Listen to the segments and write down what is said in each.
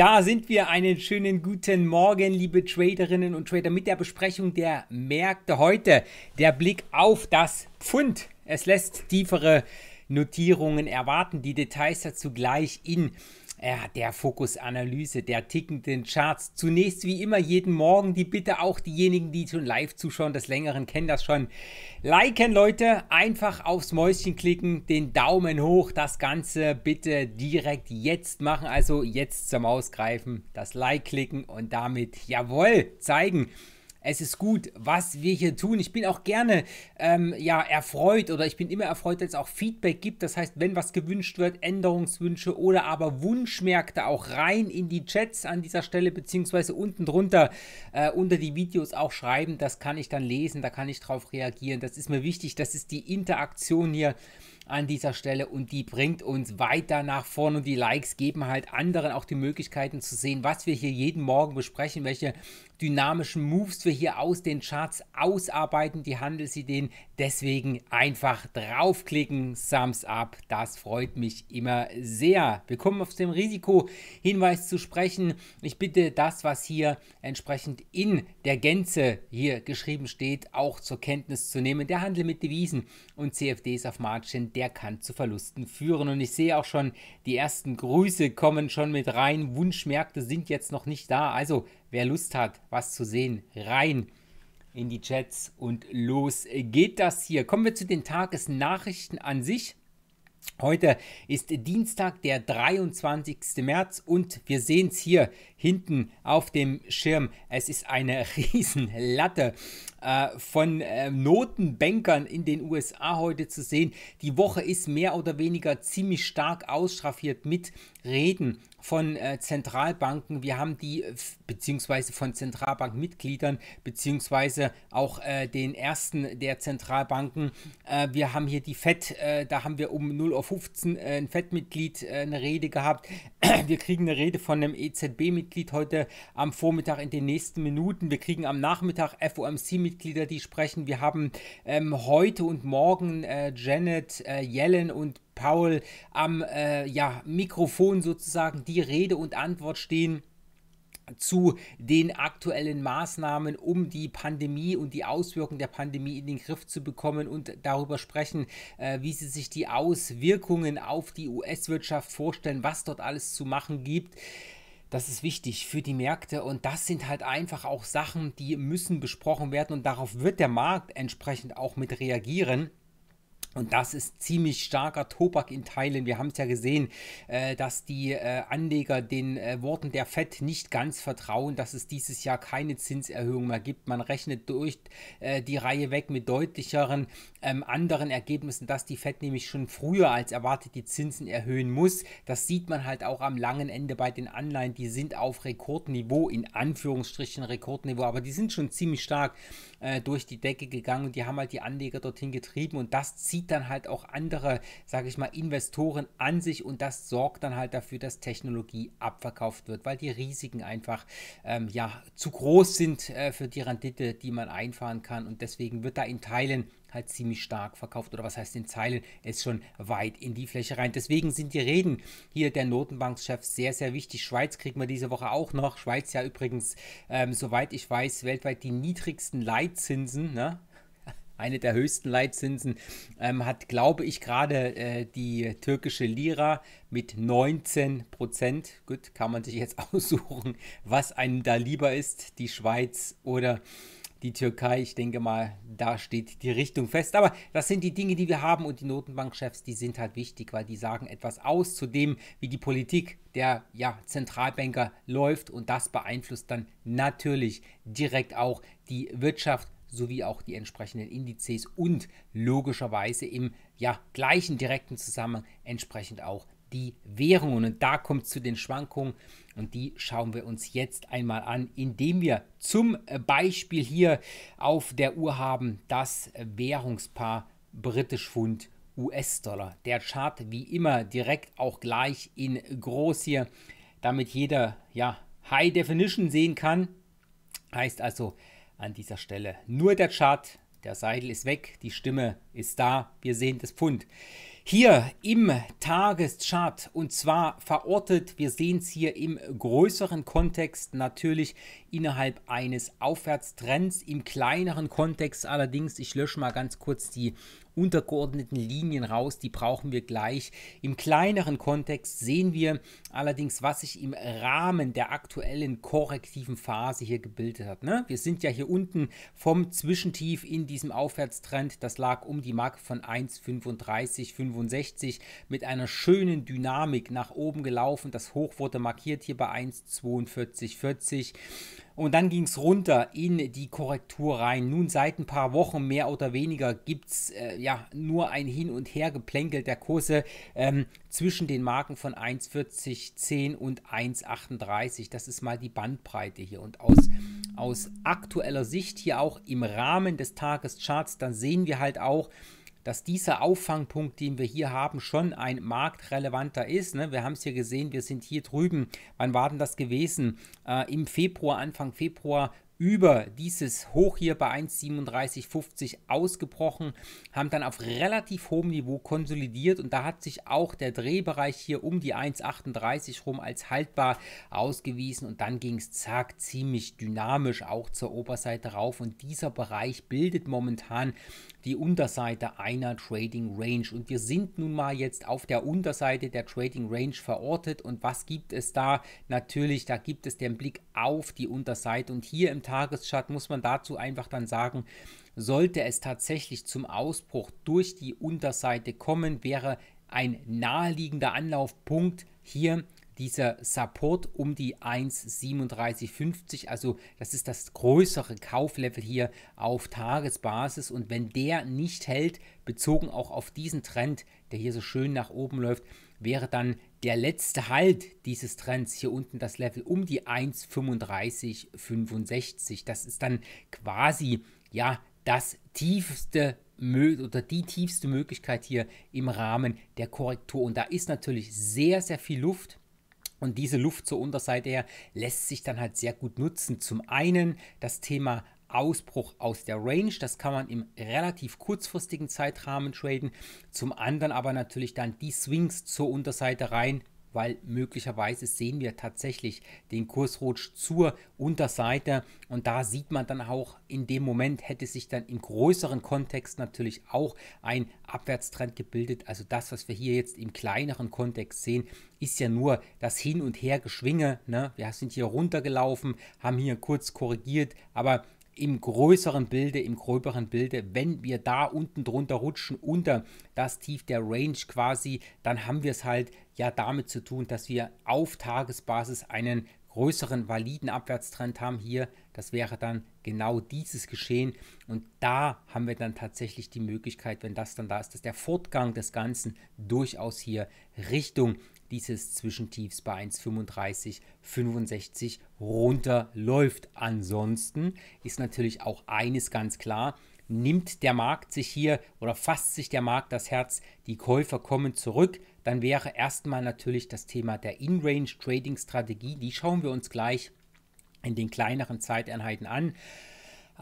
Da sind wir. Einen schönen guten Morgen, liebe Traderinnen und Trader, mit der Besprechung der Märkte heute. Der Blick auf das Pfund. Es lässt tiefere Notierungen erwarten. Die Details dazu gleich in ja, der Fokusanalyse der tickenden Charts. Zunächst wie immer jeden Morgen die Bitte auch diejenigen, die schon live zuschauen, des Längeren kennen das schon. Liken, Leute, einfach aufs Mäuschen klicken, den Daumen hoch, das Ganze bitte direkt jetzt machen. Also jetzt zur Maus greifen, das Like klicken und damit, jawohl, zeigen es ist gut, was wir hier tun. Ich bin auch gerne ähm, ja, erfreut oder ich bin immer erfreut, wenn es auch Feedback gibt. Das heißt, wenn was gewünscht wird, Änderungswünsche oder aber Wunschmärkte auch rein in die Chats an dieser Stelle, beziehungsweise unten drunter äh, unter die Videos auch schreiben. Das kann ich dann lesen, da kann ich drauf reagieren. Das ist mir wichtig. Das ist die Interaktion hier an dieser Stelle und die bringt uns weiter nach vorne und die Likes geben halt anderen auch die Möglichkeiten zu sehen, was wir hier jeden Morgen besprechen, welche dynamischen Moves wir hier aus den Charts ausarbeiten, die Handelsideen. Deswegen einfach draufklicken, Thumbs up, das freut mich immer sehr. Wir kommen auf den Risikohinweis zu sprechen. Ich bitte das, was hier entsprechend in der Gänze hier geschrieben steht, auch zur Kenntnis zu nehmen. Der Handel mit Devisen und CFDs auf Margin, der kann zu Verlusten führen. Und ich sehe auch schon, die ersten Grüße kommen schon mit rein. Wunschmärkte sind jetzt noch nicht da. Also, wer Lust hat, was zu sehen, rein in die Chats und los geht das hier. Kommen wir zu den Tagesnachrichten an sich. Heute ist Dienstag, der 23. März und wir sehen es hier hinten auf dem Schirm. Es ist eine Riesenlatte äh, von äh, Notenbankern in den USA heute zu sehen. Die Woche ist mehr oder weniger ziemlich stark ausstraffiert mit Reden von äh, Zentralbanken, wir haben die, äh, beziehungsweise von Zentralbankmitgliedern, beziehungsweise auch äh, den ersten der Zentralbanken. Äh, wir haben hier die FED, äh, da haben wir um 0.15 Uhr äh, ein FED-Mitglied eine Rede gehabt. Wir kriegen eine Rede von einem EZB-Mitglied heute am Vormittag in den nächsten Minuten. Wir kriegen am Nachmittag FOMC-Mitglieder, die sprechen. Wir haben ähm, heute und morgen Janet Yellen und Paul am äh, ja, Mikrofon sozusagen die Rede und Antwort stehen zu den aktuellen Maßnahmen, um die Pandemie und die Auswirkungen der Pandemie in den Griff zu bekommen und darüber sprechen, äh, wie sie sich die Auswirkungen auf die US-Wirtschaft vorstellen, was dort alles zu machen gibt. Das ist wichtig für die Märkte und das sind halt einfach auch Sachen, die müssen besprochen werden und darauf wird der Markt entsprechend auch mit reagieren. Und das ist ziemlich starker Tobak in Teilen. Wir haben es ja gesehen, äh, dass die äh, Anleger den äh, Worten der FED nicht ganz vertrauen, dass es dieses Jahr keine Zinserhöhung mehr gibt. Man rechnet durch äh, die Reihe weg mit deutlicheren ähm, anderen Ergebnissen, dass die FED nämlich schon früher als erwartet die Zinsen erhöhen muss. Das sieht man halt auch am langen Ende bei den Anleihen. Die sind auf Rekordniveau, in Anführungsstrichen Rekordniveau, aber die sind schon ziemlich stark äh, durch die Decke gegangen und die haben halt die Anleger dorthin getrieben und das zieht zieht dann halt auch andere, sage ich mal, Investoren an sich und das sorgt dann halt dafür, dass Technologie abverkauft wird, weil die Risiken einfach ähm, ja, zu groß sind äh, für die Rendite, die man einfahren kann und deswegen wird da in Teilen halt ziemlich stark verkauft oder was heißt in Zeilen, ist schon weit in die Fläche rein. Deswegen sind die Reden hier der Notenbankchefs sehr, sehr wichtig. Schweiz kriegen wir diese Woche auch noch. Schweiz ja übrigens, ähm, soweit ich weiß, weltweit die niedrigsten Leitzinsen. Ne? eine der höchsten Leitzinsen, ähm, hat, glaube ich, gerade äh, die türkische Lira mit 19 Prozent. Gut, kann man sich jetzt aussuchen, was einem da lieber ist, die Schweiz oder die Türkei. Ich denke mal, da steht die Richtung fest. Aber das sind die Dinge, die wir haben und die Notenbankchefs, die sind halt wichtig, weil die sagen etwas aus zu dem, wie die Politik der ja, Zentralbanker läuft und das beeinflusst dann natürlich direkt auch die Wirtschaft sowie auch die entsprechenden Indizes und logischerweise im ja, gleichen direkten Zusammenhang entsprechend auch die Währungen. Und da kommt es zu den Schwankungen und die schauen wir uns jetzt einmal an, indem wir zum äh, Beispiel hier auf der Uhr haben das Währungspaar britisch Pfund US-Dollar. Der Chart wie immer direkt auch gleich in groß hier, damit jeder ja High Definition sehen kann. Heißt also, an dieser Stelle. Nur der Chart, der Seidel ist weg, die Stimme ist da, wir sehen das Pfund. Hier im Tageschart und zwar verortet, wir sehen es hier im größeren Kontext natürlich innerhalb eines Aufwärtstrends, im kleineren Kontext allerdings, ich lösche mal ganz kurz die untergeordneten Linien raus. Die brauchen wir gleich. Im kleineren Kontext sehen wir allerdings, was sich im Rahmen der aktuellen korrektiven Phase hier gebildet hat. Ne? Wir sind ja hier unten vom Zwischentief in diesem Aufwärtstrend. Das lag um die Marke von 1,3565 mit einer schönen Dynamik nach oben gelaufen. Das Hoch wurde markiert hier bei 1,4240. Und dann ging es runter in die Korrektur rein. Nun seit ein paar Wochen mehr oder weniger gibt es äh, ja nur ein Hin- und Hergeplänkel der Kurse ähm, zwischen den Marken von 1,4010 und 1,38. Das ist mal die Bandbreite hier. Und aus, aus aktueller Sicht hier auch im Rahmen des Tagescharts, dann sehen wir halt auch, dass dieser Auffangpunkt, den wir hier haben, schon ein marktrelevanter ist. Ne? Wir haben es hier gesehen, wir sind hier drüben. Wann war denn das gewesen? Äh, Im Februar, Anfang Februar über dieses Hoch hier bei 1,3750 ausgebrochen, haben dann auf relativ hohem Niveau konsolidiert und da hat sich auch der Drehbereich hier um die 1,38 rum als haltbar ausgewiesen und dann ging es zack ziemlich dynamisch auch zur Oberseite rauf und dieser Bereich bildet momentan die Unterseite einer Trading Range und wir sind nun mal jetzt auf der Unterseite der Trading Range verortet und was gibt es da? Natürlich, da gibt es den Blick auf die Unterseite und hier im Tageschart muss man dazu einfach dann sagen, sollte es tatsächlich zum Ausbruch durch die Unterseite kommen, wäre ein naheliegender Anlaufpunkt hier dieser Support um die 1,3750, also das ist das größere Kauflevel hier auf Tagesbasis und wenn der nicht hält, bezogen auch auf diesen Trend, der hier so schön nach oben läuft, wäre dann der letzte Halt dieses Trends hier unten das Level um die 1,3565. Das ist dann quasi ja das tiefste oder die tiefste Möglichkeit hier im Rahmen der Korrektur. Und da ist natürlich sehr, sehr viel Luft. Und diese Luft zur Unterseite her lässt sich dann halt sehr gut nutzen. Zum einen das Thema Ausbruch aus der Range. Das kann man im relativ kurzfristigen Zeitrahmen traden. Zum anderen aber natürlich dann die Swings zur Unterseite rein, weil möglicherweise sehen wir tatsächlich den Kursrutsch zur Unterseite und da sieht man dann auch in dem Moment hätte sich dann im größeren Kontext natürlich auch ein Abwärtstrend gebildet. Also das, was wir hier jetzt im kleineren Kontext sehen, ist ja nur das Hin und Her Geschwinge. Ne? Wir sind hier runtergelaufen, haben hier kurz korrigiert, aber im größeren Bilde, im gröberen Bilde, wenn wir da unten drunter rutschen, unter das Tief der Range quasi, dann haben wir es halt ja damit zu tun, dass wir auf Tagesbasis einen größeren validen Abwärtstrend haben hier, das wäre dann genau dieses Geschehen und da haben wir dann tatsächlich die Möglichkeit, wenn das dann da ist, dass der Fortgang des Ganzen durchaus hier Richtung dieses Zwischentiefs bei 1,3565 runterläuft. Ansonsten ist natürlich auch eines ganz klar, nimmt der Markt sich hier oder fasst sich der Markt das Herz, die Käufer kommen zurück, dann wäre erstmal natürlich das Thema der In-Range-Trading-Strategie, die schauen wir uns gleich in den kleineren Zeiteinheiten an.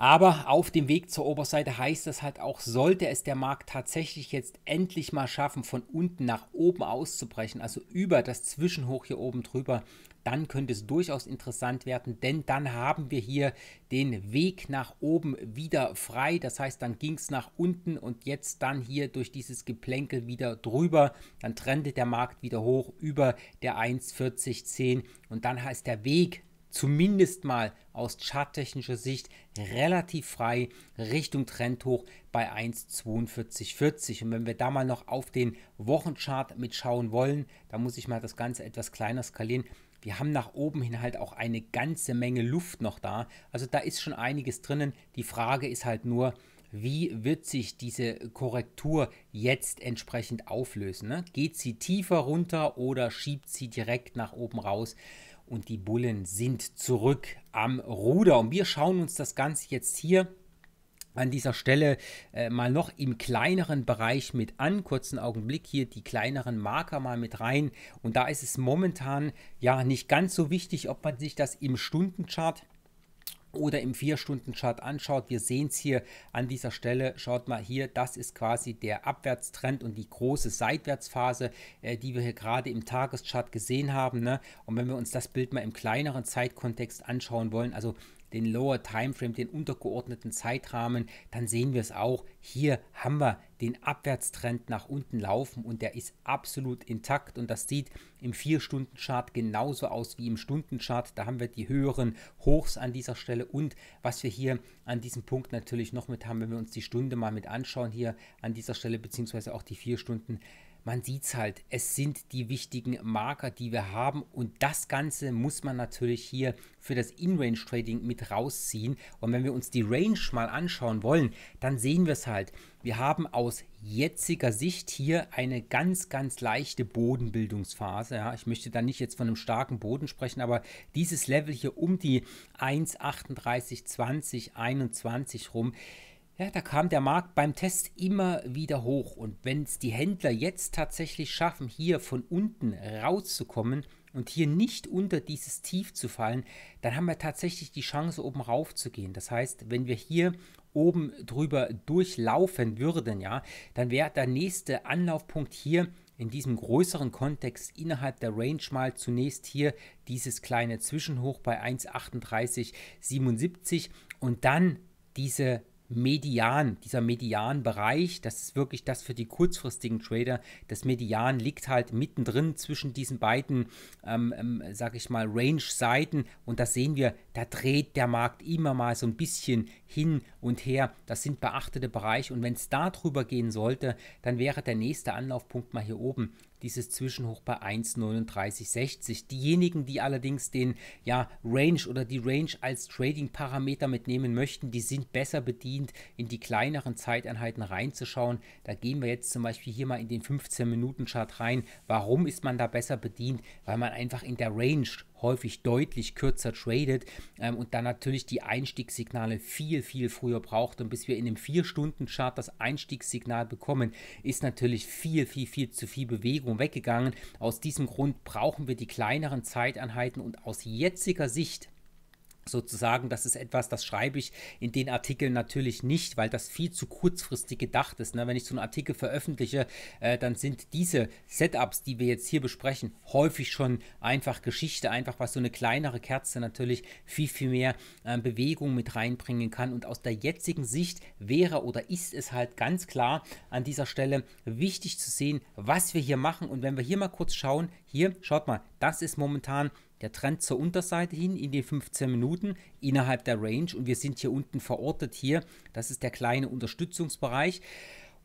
Aber auf dem Weg zur Oberseite heißt das halt auch, sollte es der Markt tatsächlich jetzt endlich mal schaffen, von unten nach oben auszubrechen, also über das Zwischenhoch hier oben drüber, dann könnte es durchaus interessant werden, denn dann haben wir hier den Weg nach oben wieder frei. Das heißt, dann ging es nach unten und jetzt dann hier durch dieses Geplänkel wieder drüber. Dann trennt der Markt wieder hoch über der 1,4010 und dann heißt der Weg zumindest mal aus charttechnischer Sicht relativ frei Richtung Trend hoch bei 1,4240. Und wenn wir da mal noch auf den Wochenchart mitschauen wollen, da muss ich mal das Ganze etwas kleiner skalieren. Wir haben nach oben hin halt auch eine ganze Menge Luft noch da. Also da ist schon einiges drinnen. Die Frage ist halt nur, wie wird sich diese Korrektur jetzt entsprechend auflösen? Ne? Geht sie tiefer runter oder schiebt sie direkt nach oben raus? und die Bullen sind zurück am Ruder. Und wir schauen uns das Ganze jetzt hier an dieser Stelle äh, mal noch im kleineren Bereich mit an. Kurzen Augenblick hier die kleineren Marker mal mit rein. Und da ist es momentan ja nicht ganz so wichtig, ob man sich das im Stundenchart oder im 4-Stunden-Chart anschaut, wir sehen es hier an dieser Stelle, schaut mal hier, das ist quasi der Abwärtstrend und die große Seitwärtsphase, äh, die wir hier gerade im Tageschart gesehen haben. Ne? Und wenn wir uns das Bild mal im kleineren Zeitkontext anschauen wollen, also den Lower Timeframe, den untergeordneten Zeitrahmen, dann sehen wir es auch. Hier haben wir den Abwärtstrend nach unten laufen und der ist absolut intakt und das sieht im 4-Stunden-Chart genauso aus wie im Stunden-Chart. Da haben wir die höheren Hochs an dieser Stelle und was wir hier an diesem Punkt natürlich noch mit haben, wenn wir uns die Stunde mal mit anschauen hier an dieser Stelle, beziehungsweise auch die 4 Stunden, man sieht es halt, es sind die wichtigen Marker, die wir haben und das Ganze muss man natürlich hier für das In-Range-Trading mit rausziehen. Und wenn wir uns die Range mal anschauen wollen, dann sehen wir es halt. Wir haben aus jetziger Sicht hier eine ganz, ganz leichte Bodenbildungsphase. Ja, ich möchte da nicht jetzt von einem starken Boden sprechen, aber dieses Level hier um die 1,38, 20, 21 rum, ja, da kam der Markt beim Test immer wieder hoch. Und wenn es die Händler jetzt tatsächlich schaffen, hier von unten rauszukommen und hier nicht unter dieses Tief zu fallen, dann haben wir tatsächlich die Chance, oben rauf zu gehen. Das heißt, wenn wir hier oben drüber durchlaufen würden, ja, dann wäre der nächste Anlaufpunkt hier in diesem größeren Kontext innerhalb der Range mal zunächst hier dieses kleine Zwischenhoch bei 1,3877 und dann diese Median, dieser Medianbereich, das ist wirklich das für die kurzfristigen Trader. Das Median liegt halt mittendrin zwischen diesen beiden, ähm, ähm, sag ich mal, Range-Seiten. Und da sehen wir, da dreht der Markt immer mal so ein bisschen hin und her. Das sind beachtete Bereiche. Und wenn es da drüber gehen sollte, dann wäre der nächste Anlaufpunkt mal hier oben dieses Zwischenhoch bei 1,3960. Diejenigen, die allerdings den ja, Range oder die Range als Trading-Parameter mitnehmen möchten, die sind besser bedient, in die kleineren Zeiteinheiten reinzuschauen. Da gehen wir jetzt zum Beispiel hier mal in den 15-Minuten-Chart rein. Warum ist man da besser bedient? Weil man einfach in der Range häufig deutlich kürzer tradet ähm, und dann natürlich die Einstiegssignale viel, viel früher braucht. Und bis wir in einem 4-Stunden-Chart das Einstiegssignal bekommen, ist natürlich viel, viel, viel zu viel Bewegung weggegangen. Aus diesem Grund brauchen wir die kleineren Zeiteinheiten und aus jetziger Sicht sozusagen, das ist etwas, das schreibe ich in den Artikeln natürlich nicht, weil das viel zu kurzfristig gedacht ist. Ne? Wenn ich so einen Artikel veröffentliche, äh, dann sind diese Setups, die wir jetzt hier besprechen, häufig schon einfach Geschichte, einfach was so eine kleinere Kerze natürlich viel, viel mehr äh, Bewegung mit reinbringen kann. Und aus der jetzigen Sicht wäre oder ist es halt ganz klar an dieser Stelle wichtig zu sehen, was wir hier machen. Und wenn wir hier mal kurz schauen, hier, schaut mal, das ist momentan der Trend zur Unterseite hin in die 15 Minuten innerhalb der Range und wir sind hier unten verortet hier. Das ist der kleine Unterstützungsbereich.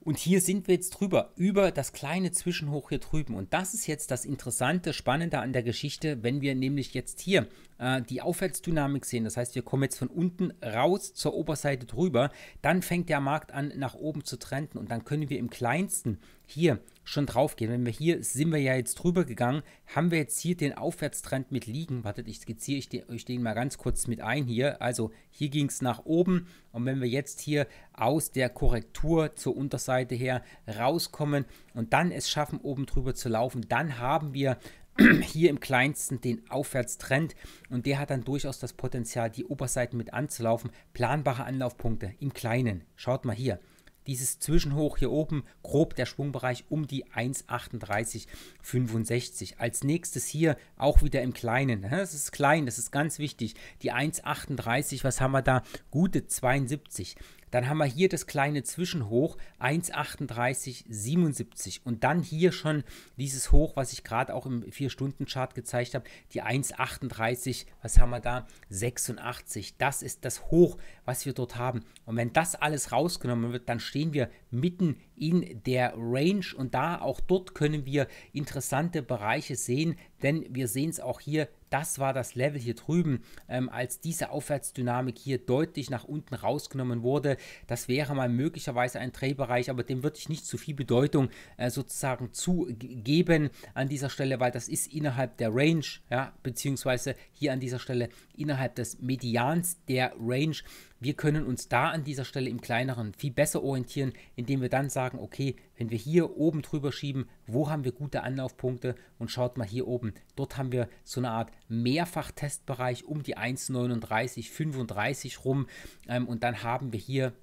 Und hier sind wir jetzt drüber, über das kleine Zwischenhoch hier drüben. Und das ist jetzt das Interessante, Spannende an der Geschichte, wenn wir nämlich jetzt hier äh, die Aufwärtsdynamik sehen. Das heißt, wir kommen jetzt von unten raus zur Oberseite drüber. Dann fängt der Markt an, nach oben zu trenden. Und dann können wir im kleinsten hier schon drauf gehen. Wenn wir hier, sind wir ja jetzt drüber gegangen, haben wir jetzt hier den Aufwärtstrend mit liegen. Wartet, ich skizziere ich den, euch den mal ganz kurz mit ein hier. Also hier ging es nach oben und wenn wir jetzt hier aus der Korrektur zur Unterseite her rauskommen und dann es schaffen, oben drüber zu laufen, dann haben wir hier im kleinsten den Aufwärtstrend und der hat dann durchaus das Potenzial, die Oberseiten mit anzulaufen. Planbare Anlaufpunkte im kleinen. Schaut mal hier dieses Zwischenhoch hier oben, grob der Schwungbereich um die 1,3865. Als nächstes hier auch wieder im Kleinen. Das ne? ist klein, das ist ganz wichtig. Die 1,38, was haben wir da? Gute 72. Dann haben wir hier das kleine Zwischenhoch 1,3877 und dann hier schon dieses Hoch, was ich gerade auch im 4-Stunden-Chart gezeigt habe, die 1,38, was haben wir da? 86. Das ist das Hoch, was wir dort haben. Und wenn das alles rausgenommen wird, dann stehen wir mitten in der Range und da auch dort können wir interessante Bereiche sehen, denn wir sehen es auch hier das war das Level hier drüben, ähm, als diese Aufwärtsdynamik hier deutlich nach unten rausgenommen wurde. Das wäre mal möglicherweise ein Drehbereich, aber dem würde ich nicht zu viel Bedeutung äh, sozusagen zugeben an dieser Stelle, weil das ist innerhalb der Range, ja, beziehungsweise hier an dieser Stelle innerhalb des Medians der Range wir können uns da an dieser Stelle im kleineren viel besser orientieren, indem wir dann sagen, okay, wenn wir hier oben drüber schieben, wo haben wir gute Anlaufpunkte und schaut mal hier oben, dort haben wir so eine Art Mehrfachtestbereich um die 1,39, 35 rum ähm, und dann haben wir hier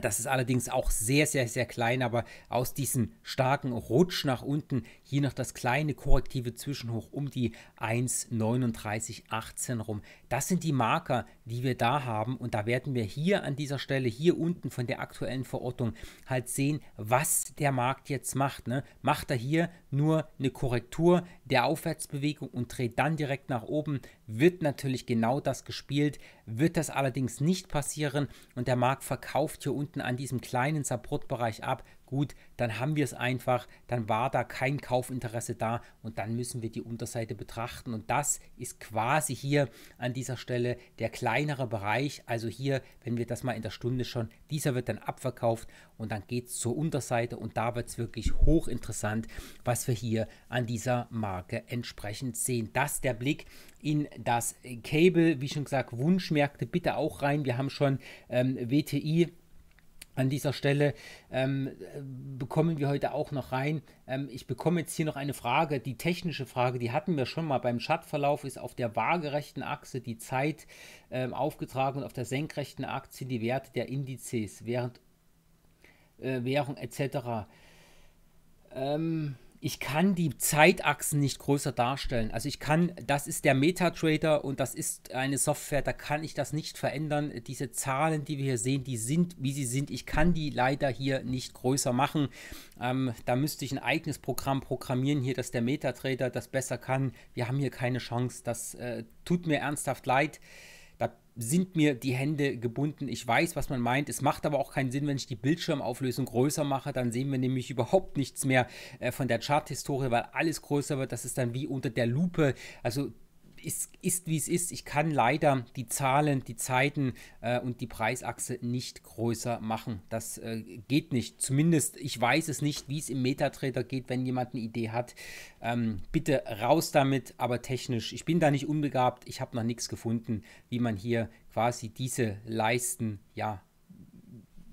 das ist allerdings auch sehr, sehr, sehr klein, aber aus diesem starken Rutsch nach unten hier noch das kleine korrektive Zwischenhoch um die 1,3918 rum. Das sind die Marker, die wir da haben und da werden wir hier an dieser Stelle, hier unten von der aktuellen Verortung halt sehen, was der Markt jetzt macht. Ne? Macht er hier nur eine Korrektur der Aufwärtsbewegung und dreht dann direkt nach oben, wird natürlich genau das gespielt, wird das allerdings nicht passieren und der Markt verkauft hier unten an diesem kleinen Supportbereich ab, gut, dann haben wir es einfach, dann war da kein Kaufinteresse da und dann müssen wir die Unterseite betrachten. Und das ist quasi hier an dieser Stelle der kleinere Bereich. Also hier, wenn wir das mal in der Stunde schon, dieser wird dann abverkauft und dann geht es zur Unterseite und da wird es wirklich hochinteressant, was wir hier an dieser Marke entsprechend sehen. Das der Blick in das Cable, wie schon gesagt, Wunschmärkte bitte auch rein. Wir haben schon ähm, WTI an dieser Stelle ähm, äh, bekommen wir heute auch noch rein. Ähm, ich bekomme jetzt hier noch eine Frage, die technische Frage, die hatten wir schon mal beim Schattverlauf, ist auf der waagerechten Achse die Zeit ähm, aufgetragen und auf der senkrechten Achse die Werte der Indizes, während äh, Währung etc. Ähm, ich kann die Zeitachsen nicht größer darstellen. Also ich kann, das ist der MetaTrader und das ist eine Software, da kann ich das nicht verändern. Diese Zahlen, die wir hier sehen, die sind, wie sie sind. Ich kann die leider hier nicht größer machen. Ähm, da müsste ich ein eigenes Programm programmieren hier, dass der MetaTrader das besser kann. Wir haben hier keine Chance. Das äh, tut mir ernsthaft leid. Da sind mir die Hände gebunden. Ich weiß, was man meint. Es macht aber auch keinen Sinn, wenn ich die Bildschirmauflösung größer mache. Dann sehen wir nämlich überhaupt nichts mehr äh, von der Chart-Historie, weil alles größer wird. Das ist dann wie unter der Lupe. Also ist, ist wie es ist. Ich kann leider die Zahlen, die Zeiten äh, und die Preisachse nicht größer machen. Das äh, geht nicht. Zumindest, ich weiß es nicht, wie es im Metatrader geht, wenn jemand eine Idee hat. Ähm, bitte raus damit, aber technisch. Ich bin da nicht unbegabt. Ich habe noch nichts gefunden, wie man hier quasi diese Leisten, ja,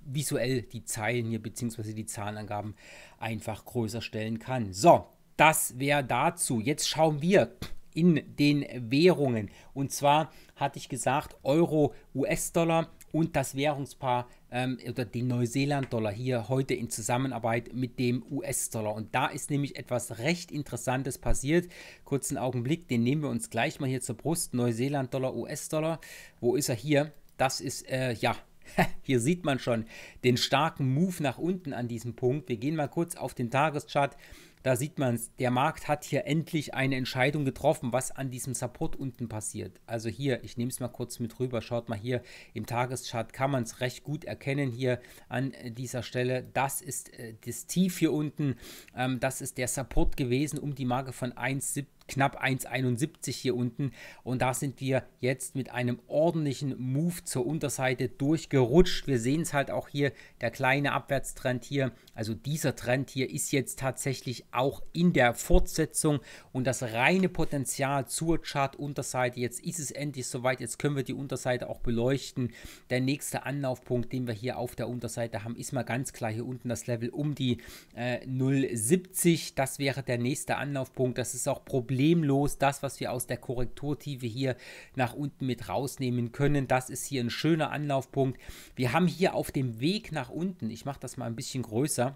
visuell die Zeilen hier beziehungsweise die Zahlenangaben einfach größer stellen kann. So, das wäre dazu. Jetzt schauen wir in den Währungen. Und zwar hatte ich gesagt, Euro, US-Dollar und das Währungspaar ähm, oder den Neuseeland-Dollar hier heute in Zusammenarbeit mit dem US-Dollar. Und da ist nämlich etwas recht Interessantes passiert. Kurzen Augenblick, den nehmen wir uns gleich mal hier zur Brust. Neuseeland-Dollar, US-Dollar. Wo ist er hier? Das ist äh, ja Hier sieht man schon den starken Move nach unten an diesem Punkt. Wir gehen mal kurz auf den Tageschart. Da sieht man es, der Markt hat hier endlich eine Entscheidung getroffen, was an diesem Support unten passiert. Also hier, ich nehme es mal kurz mit rüber, schaut mal hier im Tageschart, kann man es recht gut erkennen hier an äh, dieser Stelle. Das ist äh, das Tief hier unten, ähm, das ist der Support gewesen um die Marke von 1,70 knapp 1,71 hier unten. Und da sind wir jetzt mit einem ordentlichen Move zur Unterseite durchgerutscht. Wir sehen es halt auch hier, der kleine Abwärtstrend hier. Also dieser Trend hier ist jetzt tatsächlich auch in der Fortsetzung und das reine Potenzial zur Chart-Unterseite. Jetzt ist es endlich soweit. Jetzt können wir die Unterseite auch beleuchten. Der nächste Anlaufpunkt, den wir hier auf der Unterseite haben, ist mal ganz klar hier unten das Level um die äh, 0,70. Das wäre der nächste Anlaufpunkt. Das ist auch Problem problemlos das, was wir aus der Korrekturtiefe hier nach unten mit rausnehmen können. Das ist hier ein schöner Anlaufpunkt. Wir haben hier auf dem Weg nach unten, ich mache das mal ein bisschen größer,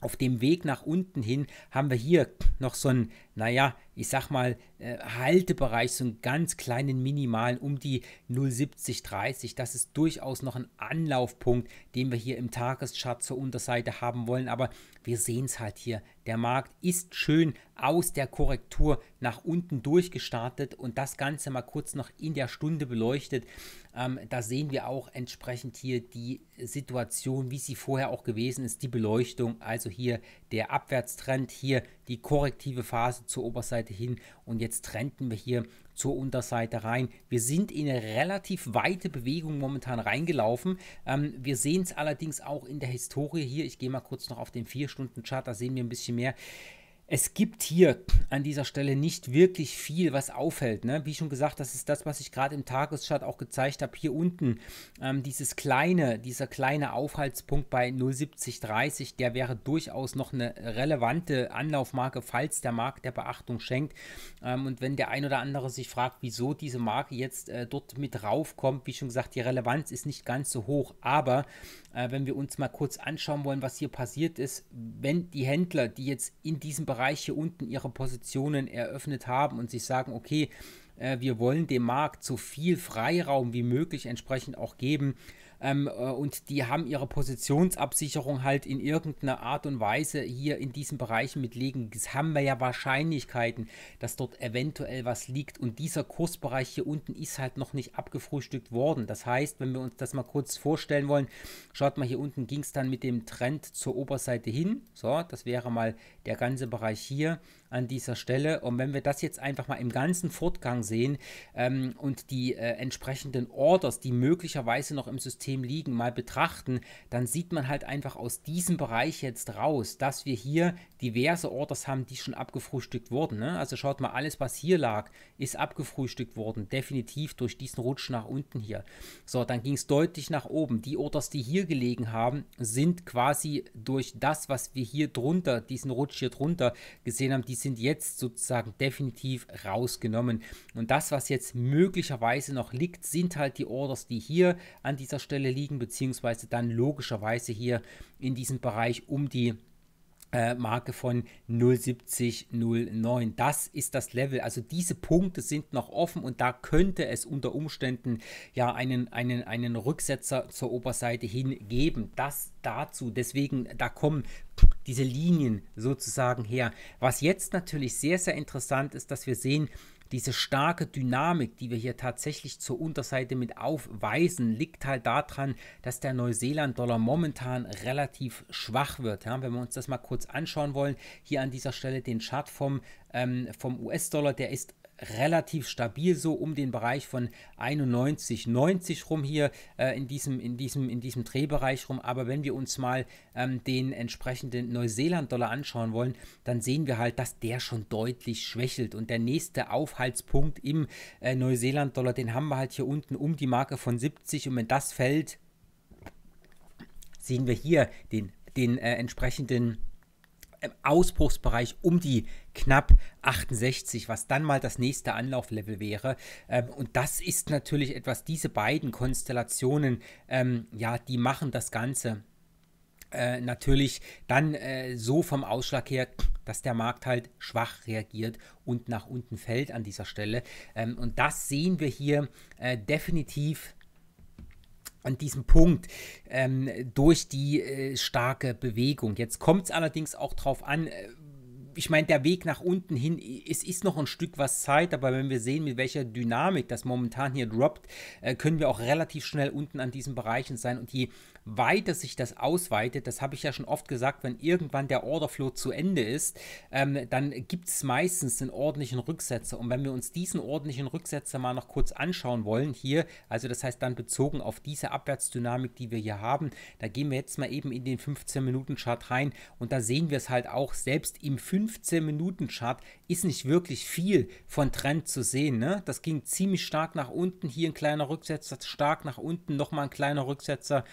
auf dem Weg nach unten hin haben wir hier noch so ein naja, ich sag mal, äh, Haltebereich, so einen ganz kleinen minimalen um die 0,7030. Das ist durchaus noch ein Anlaufpunkt, den wir hier im Tageschart zur Unterseite haben wollen. Aber wir sehen es halt hier. Der Markt ist schön aus der Korrektur nach unten durchgestartet und das Ganze mal kurz noch in der Stunde beleuchtet. Ähm, da sehen wir auch entsprechend hier die Situation, wie sie vorher auch gewesen ist, die Beleuchtung. Also hier der Abwärtstrend, hier die korrektive Phase zur Oberseite hin und jetzt trennten wir hier zur Unterseite rein. Wir sind in eine relativ weite Bewegung momentan reingelaufen. Ähm, wir sehen es allerdings auch in der Historie hier. Ich gehe mal kurz noch auf den 4-Stunden-Chart, da sehen wir ein bisschen mehr es gibt hier an dieser Stelle nicht wirklich viel, was auffällt. Ne? Wie schon gesagt, das ist das, was ich gerade im Tageschart auch gezeigt habe. Hier unten ähm, dieses kleine, dieser kleine Aufhaltspunkt bei 0,7030, der wäre durchaus noch eine relevante Anlaufmarke, falls der Markt der Beachtung schenkt. Ähm, und wenn der ein oder andere sich fragt, wieso diese Marke jetzt äh, dort mit raufkommt, wie schon gesagt, die Relevanz ist nicht ganz so hoch. Aber äh, wenn wir uns mal kurz anschauen wollen, was hier passiert ist, wenn die Händler, die jetzt in diesem Bereich Bereich hier unten ihre Positionen eröffnet haben und sich sagen, okay, äh, wir wollen dem Markt so viel Freiraum wie möglich entsprechend auch geben. Ähm, äh, und die haben ihre Positionsabsicherung halt in irgendeiner Art und Weise hier in diesen Bereichen mitlegen. Jetzt haben wir ja Wahrscheinlichkeiten, dass dort eventuell was liegt und dieser Kursbereich hier unten ist halt noch nicht abgefrühstückt worden. Das heißt, wenn wir uns das mal kurz vorstellen wollen, schaut mal hier unten ging es dann mit dem Trend zur Oberseite hin. So, das wäre mal der ganze Bereich hier an dieser Stelle. Und wenn wir das jetzt einfach mal im ganzen Fortgang sehen ähm, und die äh, entsprechenden Orders, die möglicherweise noch im System liegen, mal betrachten, dann sieht man halt einfach aus diesem Bereich jetzt raus, dass wir hier diverse Orders haben, die schon abgefrühstückt wurden. Ne? Also schaut mal, alles, was hier lag, ist abgefrühstückt worden, definitiv durch diesen Rutsch nach unten hier. So, dann ging es deutlich nach oben. Die Orders, die hier gelegen haben, sind quasi durch das, was wir hier drunter, diesen Rutsch hier drunter gesehen haben, die sind jetzt sozusagen definitiv rausgenommen. Und das, was jetzt möglicherweise noch liegt, sind halt die Orders, die hier an dieser Stelle liegen, beziehungsweise dann logischerweise hier in diesem Bereich um die äh, Marke von 07009. Das ist das Level. Also diese Punkte sind noch offen und da könnte es unter Umständen ja einen, einen, einen Rücksetzer zur Oberseite hin geben. Das dazu. Deswegen, da kommen diese Linien sozusagen her. Was jetzt natürlich sehr, sehr interessant ist, dass wir sehen, diese starke Dynamik, die wir hier tatsächlich zur Unterseite mit aufweisen, liegt halt daran, dass der Neuseeland-Dollar momentan relativ schwach wird. Ja, wenn wir uns das mal kurz anschauen wollen, hier an dieser Stelle den Chart vom, ähm, vom US-Dollar, der ist relativ stabil so um den Bereich von 91, 90 rum hier äh, in, diesem, in, diesem, in diesem Drehbereich rum. Aber wenn wir uns mal ähm, den entsprechenden Neuseeland-Dollar anschauen wollen, dann sehen wir halt, dass der schon deutlich schwächelt. Und der nächste Aufhaltspunkt im äh, Neuseeland-Dollar, den haben wir halt hier unten um die Marke von 70. Und wenn das fällt, sehen wir hier den, den äh, entsprechenden äh, Ausbruchsbereich um die knapp 68, was dann mal das nächste Anlauflevel wäre. Ähm, und das ist natürlich etwas, diese beiden Konstellationen, ähm, ja, die machen das Ganze äh, natürlich dann äh, so vom Ausschlag her, dass der Markt halt schwach reagiert und nach unten fällt an dieser Stelle. Ähm, und das sehen wir hier äh, definitiv an diesem Punkt ähm, durch die äh, starke Bewegung. Jetzt kommt es allerdings auch darauf an, äh, ich meine, der Weg nach unten hin, es ist noch ein Stück was Zeit, aber wenn wir sehen, mit welcher Dynamik das momentan hier droppt, äh, können wir auch relativ schnell unten an diesen Bereichen sein. Und je weiter sich das ausweitet, das habe ich ja schon oft gesagt, wenn irgendwann der Orderflow zu Ende ist, ähm, dann gibt es meistens einen ordentlichen Rücksetzer. Und wenn wir uns diesen ordentlichen Rücksetzer mal noch kurz anschauen wollen hier, also das heißt dann bezogen auf diese Abwärtsdynamik, die wir hier haben, da gehen wir jetzt mal eben in den 15-Minuten-Chart rein und da sehen wir es halt auch, selbst im 15-Minuten-Chart ist nicht wirklich viel von Trend zu sehen. Ne? Das ging ziemlich stark nach unten, hier ein kleiner Rücksetzer, stark nach unten, nochmal ein kleiner Rücksetzer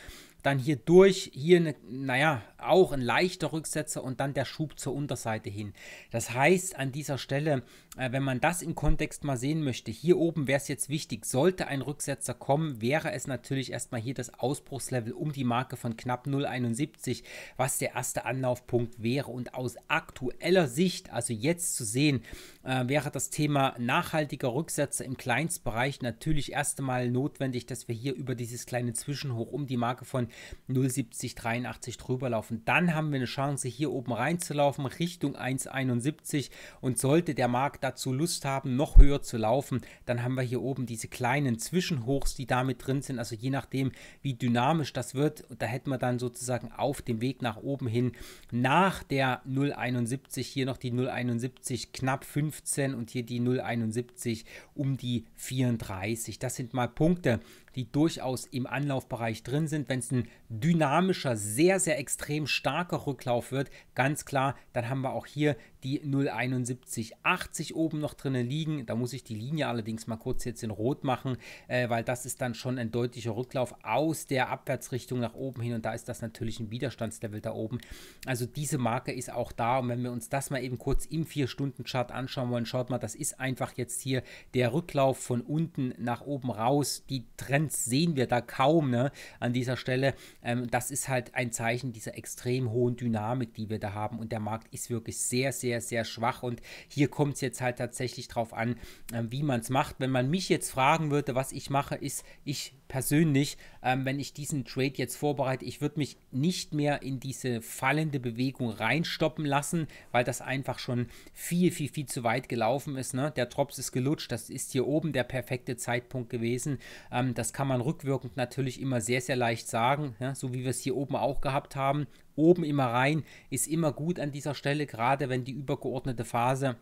dann hier durch, hier, eine, naja, auch ein leichter Rücksetzer und dann der Schub zur Unterseite hin. Das heißt, an dieser Stelle, äh, wenn man das im Kontext mal sehen möchte, hier oben wäre es jetzt wichtig, sollte ein Rücksetzer kommen, wäre es natürlich erstmal hier das Ausbruchslevel um die Marke von knapp 0,71, was der erste Anlaufpunkt wäre. Und aus aktueller Sicht, also jetzt zu sehen, äh, wäre das Thema nachhaltiger Rücksetzer im Kleinstbereich natürlich erst einmal notwendig, dass wir hier über dieses kleine Zwischenhoch um die Marke von 0,7083 drüber laufen. Dann haben wir eine Chance, hier oben reinzulaufen, Richtung 1,71. Und sollte der Markt dazu Lust haben, noch höher zu laufen, dann haben wir hier oben diese kleinen Zwischenhochs, die damit drin sind. Also je nachdem, wie dynamisch das wird, da hätten wir dann sozusagen auf dem Weg nach oben hin nach der 0,71 hier noch die 0,71 knapp 15 und hier die 0,71 um die 34. Das sind mal Punkte, die durchaus im Anlaufbereich drin sind. Wenn es ein dynamischer, sehr, sehr extrem starker Rücklauf wird, ganz klar, dann haben wir auch hier die 07180 oben noch drin liegen. Da muss ich die Linie allerdings mal kurz jetzt in Rot machen, äh, weil das ist dann schon ein deutlicher Rücklauf aus der Abwärtsrichtung nach oben hin und da ist das natürlich ein Widerstandslevel da oben. Also diese Marke ist auch da und wenn wir uns das mal eben kurz im 4-Stunden-Chart anschauen wollen, schaut mal, das ist einfach jetzt hier der Rücklauf von unten nach oben raus. Die Trends sehen wir da kaum ne, an dieser Stelle. Ähm, das ist halt ein Zeichen dieser extrem hohen Dynamik, die wir da haben und der Markt ist wirklich sehr, sehr sehr, sehr schwach. Und hier kommt es jetzt halt tatsächlich drauf an, äh, wie man es macht. Wenn man mich jetzt fragen würde, was ich mache, ist, ich persönlich, ähm, wenn ich diesen Trade jetzt vorbereite, ich würde mich nicht mehr in diese fallende Bewegung reinstoppen lassen, weil das einfach schon viel, viel, viel zu weit gelaufen ist. Ne? Der Drops ist gelutscht, das ist hier oben der perfekte Zeitpunkt gewesen. Ähm, das kann man rückwirkend natürlich immer sehr, sehr leicht sagen, ja? Ne? so wie wir es hier oben auch gehabt haben oben immer rein, ist immer gut an dieser Stelle, gerade wenn die übergeordnete Phase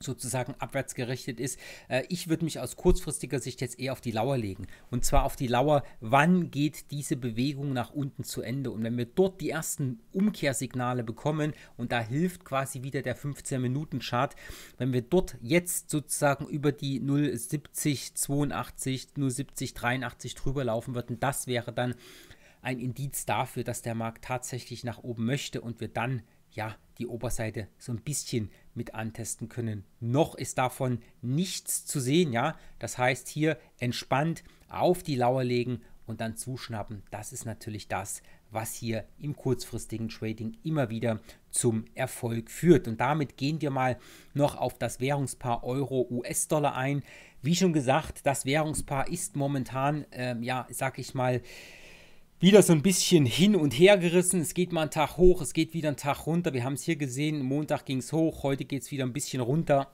sozusagen abwärts gerichtet ist. Äh, ich würde mich aus kurzfristiger Sicht jetzt eher auf die Lauer legen. Und zwar auf die Lauer, wann geht diese Bewegung nach unten zu Ende? Und wenn wir dort die ersten Umkehrsignale bekommen, und da hilft quasi wieder der 15-Minuten-Chart, wenn wir dort jetzt sozusagen über die 0,70, 82, 0,70, 83 drüber laufen würden, das wäre dann ein Indiz dafür, dass der Markt tatsächlich nach oben möchte und wir dann ja die Oberseite so ein bisschen mit antesten können. Noch ist davon nichts zu sehen, ja. Das heißt hier entspannt auf die Lauer legen und dann zuschnappen. Das ist natürlich das, was hier im kurzfristigen Trading immer wieder zum Erfolg führt. Und damit gehen wir mal noch auf das Währungspaar Euro-US-Dollar ein. Wie schon gesagt, das Währungspaar ist momentan, ähm, ja, sag ich mal, wieder so ein bisschen hin und her gerissen. Es geht mal einen Tag hoch, es geht wieder einen Tag runter. Wir haben es hier gesehen, Montag ging es hoch, heute geht es wieder ein bisschen runter.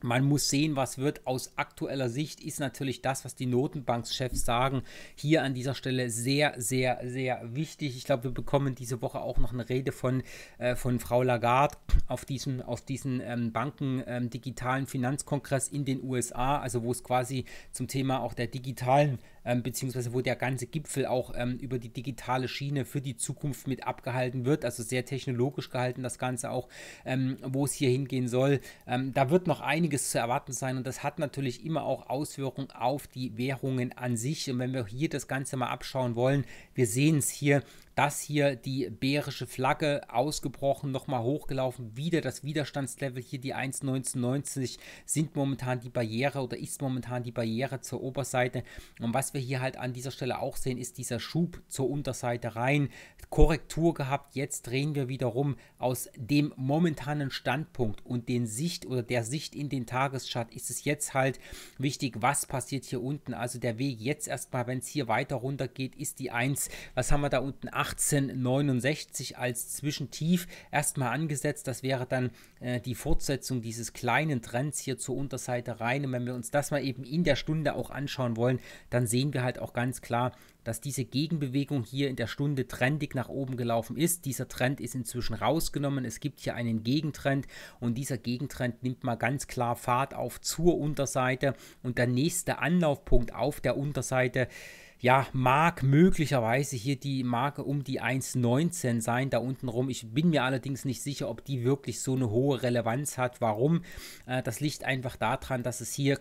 Man muss sehen, was wird. Aus aktueller Sicht ist natürlich das, was die Notenbankschefs sagen, hier an dieser Stelle sehr, sehr, sehr wichtig. Ich glaube, wir bekommen diese Woche auch noch eine Rede von, äh, von Frau Lagarde auf diesem auf diesen, ähm, Banken-digitalen ähm, Finanzkongress in den USA, also wo es quasi zum Thema auch der digitalen ähm, beziehungsweise wo der ganze Gipfel auch ähm, über die digitale Schiene für die Zukunft mit abgehalten wird, also sehr technologisch gehalten das Ganze auch, ähm, wo es hier hingehen soll. Ähm, da wird noch einiges zu erwarten sein und das hat natürlich immer auch Auswirkungen auf die Währungen an sich. Und wenn wir hier das Ganze mal abschauen wollen, wir sehen es hier, dass hier die bärische Flagge ausgebrochen, nochmal hochgelaufen, wieder das Widerstandslevel, hier die 1,1990 sind momentan die Barriere oder ist momentan die Barriere zur Oberseite. Und was wir hier halt an dieser Stelle auch sehen, ist dieser Schub zur Unterseite rein. Korrektur gehabt, jetzt drehen wir wiederum aus dem momentanen Standpunkt und den Sicht oder der Sicht in den Tageschart ist es jetzt halt wichtig, was passiert hier unten. Also der Weg jetzt erstmal, wenn es hier weiter runter geht, ist die 1. Was haben wir da unten? 8. 1869 als Zwischentief erstmal angesetzt. Das wäre dann äh, die Fortsetzung dieses kleinen Trends hier zur Unterseite rein. Und wenn wir uns das mal eben in der Stunde auch anschauen wollen, dann sehen wir halt auch ganz klar, dass diese Gegenbewegung hier in der Stunde trendig nach oben gelaufen ist. Dieser Trend ist inzwischen rausgenommen. Es gibt hier einen Gegentrend und dieser Gegentrend nimmt mal ganz klar Fahrt auf zur Unterseite und der nächste Anlaufpunkt auf der Unterseite ist, ja, mag möglicherweise hier die Marke um die 1,19 sein, da unten rum. Ich bin mir allerdings nicht sicher, ob die wirklich so eine hohe Relevanz hat. Warum? Äh, das liegt einfach daran, dass es hier,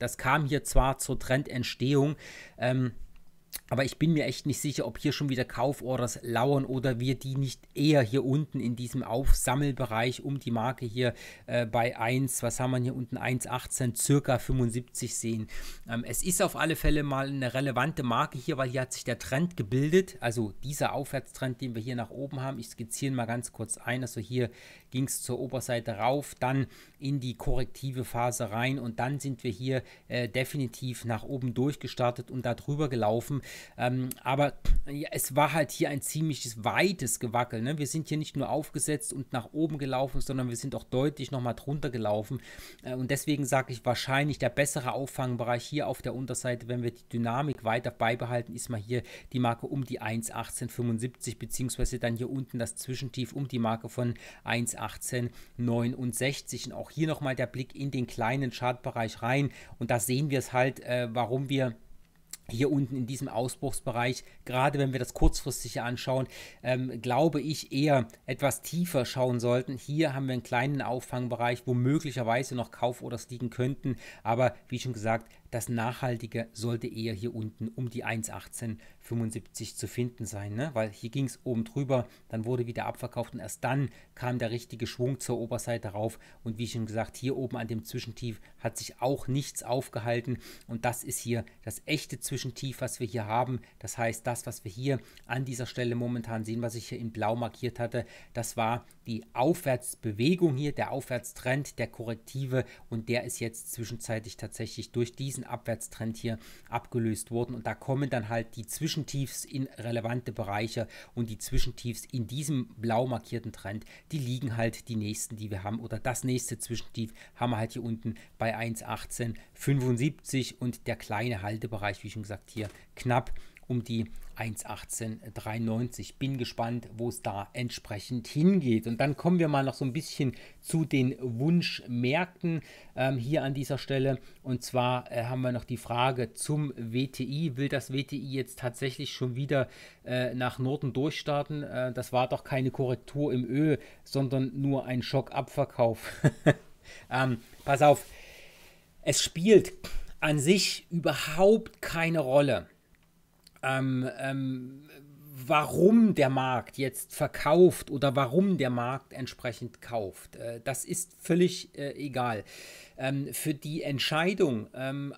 das kam hier zwar zur Trendentstehung, ähm, aber ich bin mir echt nicht sicher, ob hier schon wieder Kauforders lauern oder wir die nicht eher hier unten in diesem Aufsammelbereich um die Marke hier äh, bei 1, was haben wir hier unten, 1,18, circa 75 sehen. Ähm, es ist auf alle Fälle mal eine relevante Marke hier, weil hier hat sich der Trend gebildet, also dieser Aufwärtstrend, den wir hier nach oben haben. Ich skizziere mal ganz kurz ein, also hier ging es zur Oberseite rauf, dann in die korrektive Phase rein und dann sind wir hier äh, definitiv nach oben durchgestartet und da drüber gelaufen. Ähm, aber ja, es war halt hier ein ziemliches weites Gewackel. Ne? Wir sind hier nicht nur aufgesetzt und nach oben gelaufen, sondern wir sind auch deutlich nochmal drunter gelaufen. Äh, und deswegen sage ich wahrscheinlich, der bessere Auffangbereich hier auf der Unterseite, wenn wir die Dynamik weiter beibehalten, ist mal hier die Marke um die 1,1875 beziehungsweise dann hier unten das Zwischentief um die Marke von 1,18. 1869. Und auch hier nochmal der Blick in den kleinen Chartbereich rein. Und da sehen wir es halt, äh, warum wir hier unten in diesem Ausbruchsbereich, gerade wenn wir das kurzfristige anschauen, ähm, glaube ich eher etwas tiefer schauen sollten. Hier haben wir einen kleinen Auffangbereich, wo möglicherweise noch Kauforder liegen könnten, aber wie schon gesagt, das Nachhaltige sollte eher hier unten um die 1,1875 zu finden sein, ne? weil hier ging es oben drüber, dann wurde wieder abverkauft und erst dann kam der richtige Schwung zur Oberseite rauf. Und wie schon gesagt, hier oben an dem Zwischentief hat sich auch nichts aufgehalten und das ist hier das echte Zwischentief, was wir hier haben. Das heißt, das, was wir hier an dieser Stelle momentan sehen, was ich hier in blau markiert hatte, das war die Aufwärtsbewegung hier, der Aufwärtstrend, der Korrektive und der ist jetzt zwischenzeitlich tatsächlich durch diesen Abwärtstrend hier abgelöst worden und da kommen dann halt die Zwischentiefs in relevante Bereiche und die Zwischentiefs in diesem blau markierten Trend, die liegen halt die nächsten, die wir haben oder das nächste Zwischentief haben wir halt hier unten bei 1,1875 und der kleine Haltebereich, wie schon gesagt hier knapp um die 1,1893. Bin gespannt, wo es da entsprechend hingeht. Und dann kommen wir mal noch so ein bisschen zu den Wunschmärkten ähm, hier an dieser Stelle. Und zwar äh, haben wir noch die Frage zum WTI. Will das WTI jetzt tatsächlich schon wieder äh, nach Norden durchstarten? Äh, das war doch keine Korrektur im Öl, sondern nur ein Schockabverkauf. ähm, pass auf, es spielt an sich überhaupt keine Rolle ähm, ähm, warum der Markt jetzt verkauft oder warum der Markt entsprechend kauft. Äh, das ist völlig äh, egal. Ähm, für die Entscheidung ähm,